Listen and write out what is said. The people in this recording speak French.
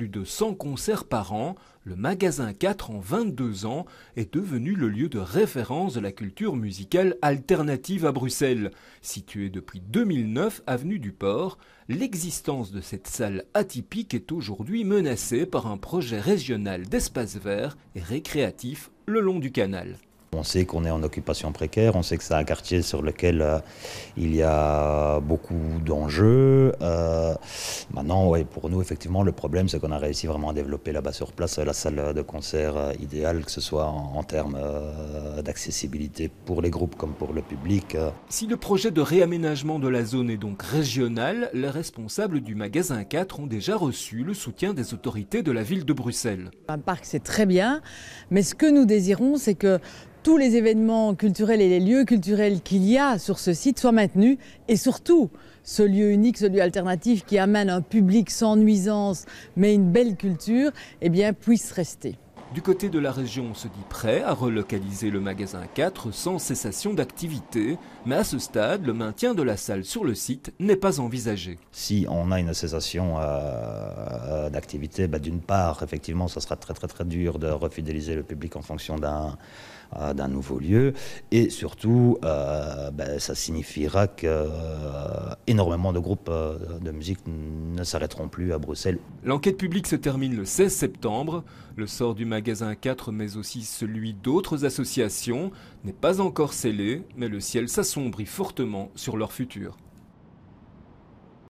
plus de 100 concerts par an, le Magasin 4 en 22 ans est devenu le lieu de référence de la culture musicale alternative à Bruxelles. Situé depuis 2009 avenue du Port, l'existence de cette salle atypique est aujourd'hui menacée par un projet régional d'espace vert et récréatif le long du canal. On sait qu'on est en occupation précaire, on sait que c'est un quartier sur lequel euh, il y a beaucoup d'enjeux. Euh, Maintenant, pour nous, effectivement, le problème, c'est qu'on a réussi vraiment à développer là-bas sur place euh, la salle de concert euh, idéale, que ce soit en, termes euh, d'accessibilité pour les groupes comme pour le public. Si le projet de réaménagement de la zone est donc régional, les responsables du magasin 4 ont déjà reçu le soutien des autorités de la ville de Bruxelles. Un parc, c'est très bien, mais ce que nous désirons, c'est que tous les événements culturels et les lieux culturels qu'il y a sur ce site soient maintenus et surtout ce lieu unique, ce lieu alternatif qui amène un public sans nuisance, mais une belle culture, eh bien, puisse rester. Du côté de la région, on se dit prêt à relocaliser le magasin 4 sans cessation d'activité, mais à ce stade, le maintien de la salle sur le site n'est pas envisagé. Si on a une cessation euh, euh, d'activité, bah, d'une part, effectivement, ça sera très très très dur de refidéliser le public en fonction d'un euh, d'un nouveau lieu. Et surtout, euh, ben, ça signifiera que euh, énormément de groupes de musique ne s'arrêteront plus à Bruxelles. L'enquête publique se termine le 16 septembre. Le sort du magasin 4, mais aussi celui d'autres associations, n'est pas encore scellé, mais le ciel s'assombrit fortement sur leur futur.